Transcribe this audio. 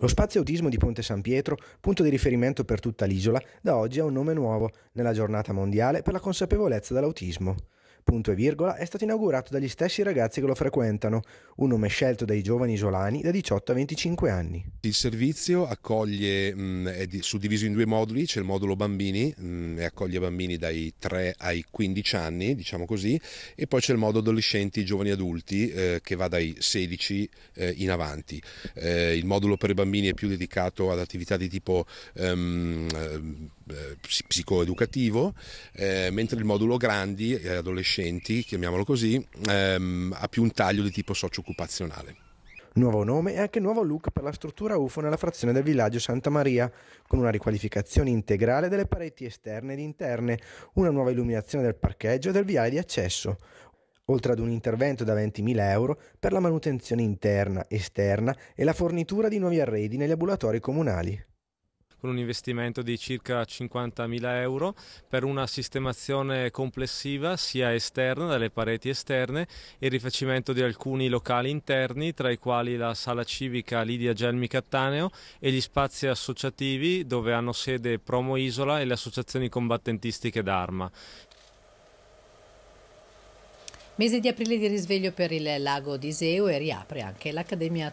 Lo spazio autismo di Ponte San Pietro, punto di riferimento per tutta l'isola, da oggi ha un nome nuovo, nella giornata mondiale per la consapevolezza dell'autismo punto e virgola è stato inaugurato dagli stessi ragazzi che lo frequentano, un nome scelto dai giovani isolani da 18 a 25 anni. Il servizio accoglie, è suddiviso in due moduli, c'è il modulo bambini mh, e accoglie bambini dai 3 ai 15 anni, diciamo così, e poi c'è il modulo adolescenti e giovani adulti eh, che va dai 16 eh, in avanti. Eh, il modulo per i bambini è più dedicato ad attività di tipo ehm, eh, psicoeducativo, eh, mentre il modulo grandi, eh, adolescenti, chiamiamolo così, ehm, ha più un taglio di tipo socio-occupazionale. Nuovo nome e anche nuovo look per la struttura UFO nella frazione del villaggio Santa Maria, con una riqualificazione integrale delle pareti esterne ed interne, una nuova illuminazione del parcheggio e del viale di accesso, oltre ad un intervento da 20.000 euro per la manutenzione interna, esterna e la fornitura di nuovi arredi negli ambulatori comunali con un investimento di circa 50.000 euro per una sistemazione complessiva sia esterna, dalle pareti esterne, e il rifacimento di alcuni locali interni, tra i quali la sala civica Lidia Gelmi Cattaneo e gli spazi associativi dove hanno sede Promo Isola e le associazioni combattentistiche d'arma. Mese di aprile di risveglio per il lago di Iseo e riapre anche l'Accademia